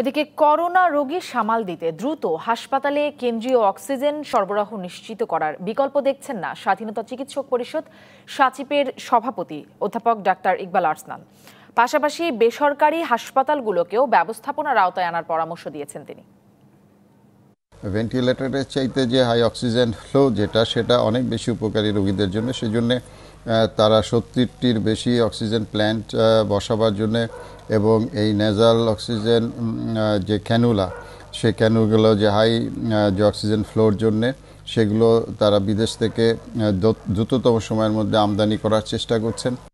এদিকে করোনা রোগী সামাল দিতে দ্রুত হাসপাতালে কেন্দ্রীয় অক্সিজেন সরবরাহ নিশ্চিত করার বিকল্প দেখছেন না স্বাধীনতা চিকিৎসক পরিষদ সাচিপের সভাপতি অধ্যাপক ডাক্তার ইকবাল আর্সনান পাশাপাশি বেসরকারি হাসপাতালগুলোকেও ব্যবস্থাপনার আওতায় আনার পরামর্শ দিয়েছেন তিনি ভেন্টিলেটরের চাইতে যে হাই অক্সিজেন ফ্লো যেটা সেটা অনেক বেশি উপকারী রোগীদের জন্য সেজন্যে তারা সত্তরটির বেশি অক্সিজেন প্ল্যান্ট বসাবার জন্য এবং এই নেজাল অক্সিজেন যে ক্যানুলা সে ক্যানুগুলো যে হাই যে অক্সিজেন ফ্লোর জন্যে সেগুলো তারা বিদেশ থেকে দ্রুততম সময়ের মধ্যে আমদানি করার চেষ্টা করছেন